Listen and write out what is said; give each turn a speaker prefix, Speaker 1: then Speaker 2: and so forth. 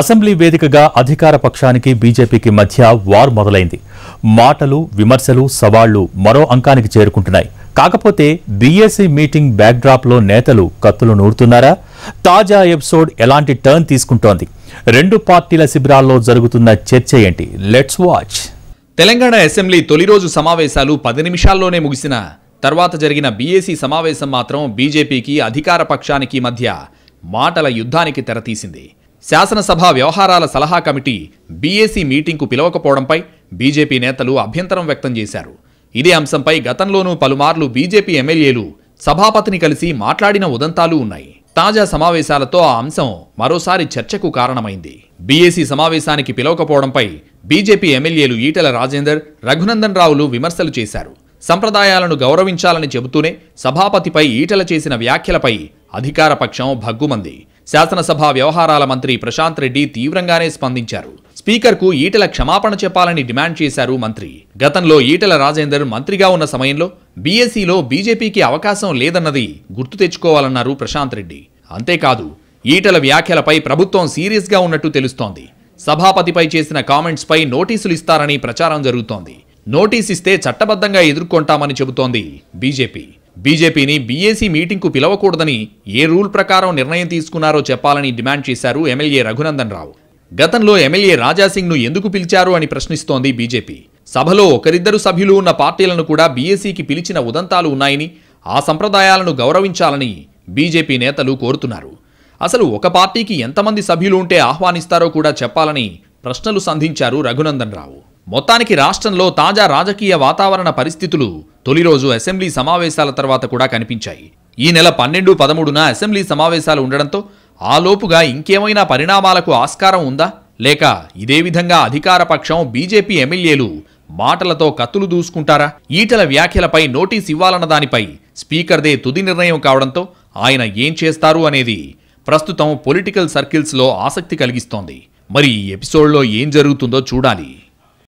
Speaker 1: assembly వేదికగా అధికార పక్షానికి బీజేపీకి మధ్య వార్ మొదలైంది మాటలు విమర్శలు సవాళ్లు మరో అంకానికి చేరుకుంటున్నాయి కాకపోతే బీఎస్సీ మీటింగ్ బ్యాక్డ్రాప్లో నేతలు కత్తులు నూరుతున్నారా తాజా ఎపిసోడ్ ఎలాంటి టర్న్ తీసుకుంటోంది రెండు పార్టీల శిబిరాల్లో జరుగుతున్న చర్చ ఏంటి లెట్స్ వాచ్ తెలంగాణ అసెంబ్లీ
Speaker 2: తొలి రోజు సమావేశాలు పది నిమిషాల్లోనే ముగిసిన తర్వాత జరిగిన బీఏసీ సమావేశం మాత్రం బీజేపీకి అధికార పక్షానికి మధ్య మాటల యుద్ధానికి తెరతీసింది శాసనసభ వ్యవహారాల సలహా కమిటీ బీఏసీ మీటింగ్కు పిలవకపోవడంపై బీజేపీ నేతలు అభ్యంతరం వ్యక్తం చేశారు ఇదే అంశంపై గతంలోనూ పలుమార్లు బీజేపీ ఎమ్మెల్యేలు సభాపతిని కలిసి మాట్లాడిన ఉదంతాలు ఉన్నాయి తాజా సమావేశాలతో ఆ అంశం మరోసారి చర్చకు కారణమైంది బీఏసీ సమావేశానికి పిలవకపోవడంపై బీజేపీ ఎమ్మెల్యేలు ఈటెల రాజేందర్ రఘునందన్ రావులు విమర్శలు చేశారు సంప్రదాయాలను గౌరవించాలని చెబుతూనే సభాపతిపై ఈటల చేసిన వ్యాఖ్యలపై అధికారపక్షం భగ్గుమంది శాసనసభ వ్యవహారాల మంత్రి ప్రశాంత్ రెడ్డి తీవ్రంగానే స్పందించారు స్పీకర్కు ఈటల క్షమాపణ చెప్పాలని డిమాండ్ చేశారు మంత్రి గతంలో ఈటల రాజేందర్ మంత్రిగా ఉన్న సమయంలో బీఎస్సీలో బీజేపీకి అవకాశం లేదన్నది గుర్తు తెచ్చుకోవాలన్నారు ప్రశాంత్ రెడ్డి అంతేకాదు ఈటల వ్యాఖ్యలపై ప్రభుత్వం సీరియస్గా ఉన్నట్టు తెలుస్తోంది సభాపతిపై చేసిన కామెంట్స్పై నోటీసులు ఇస్తారని ప్రచారం జరుగుతోంది నోటీస్ ఇస్తే చట్టబద్ధంగా ఎదుర్కొంటామని చెబుతోంది బీజేపీ బీజేపీని బీఏసీ మీటింగ్కు పిలవకూడదని ఏ రూల్ ప్రకారం నిర్ణయం తీసుకున్నారో చెప్పాలని డిమాండ్ చేశారు ఎమ్మెల్యే రఘునందన్ రావు గతంలో ఎమ్మెల్యే రాజాసింగ్ను ఎందుకు పిలిచారు అని ప్రశ్నిస్తోంది బీజేపీ సభలో ఒకరిద్దరు సభ్యులు ఉన్న పార్టీలను కూడా బీఏసీకి పిలిచిన ఉదంతాలు ఉన్నాయని ఆ సంప్రదాయాలను గౌరవించాలని బీజేపీ నేతలు కోరుతున్నారు అసలు ఒక పార్టీకి ఎంతమంది సభ్యులు ఉంటే ఆహ్వానిస్తారో కూడా చెప్పాలని ప్రశ్నలు సంధించారు రఘునందన్ రావు మొత్తానికి రాష్ట్రంలో తాజా రాజకీయ వాతావరణ పరిస్థితులు తొలి రోజు అసెంబ్లీ సమావేశాల తర్వాత కూడా కనిపించాయి ఈ నెల పన్నెండు పదమూడున అసెంబ్లీ సమావేశాలు ఉండడంతో ఆలోపుగా ఇంకేమైనా పరిణామాలకు ఆస్కారం ఉందా లేక ఇదే విధంగా అధికార పక్షం బీజేపీ ఎమ్మెల్యేలు మాటలతో కత్తులు దూసుకుంటారా ఈటల వ్యాఖ్యలపై నోటీస్ ఇవ్వాలన్న దానిపై స్పీకర్దే తుది నిర్ణయం కావడంతో ఆయన ఏం చేస్తారు అనేది ప్రస్తుతం పొలిటికల్ సర్కిల్స్లో ఆసక్తి కలిగిస్తోంది మరి ఈ ఎపిసోడ్లో ఏం జరుగుతుందో చూడాలి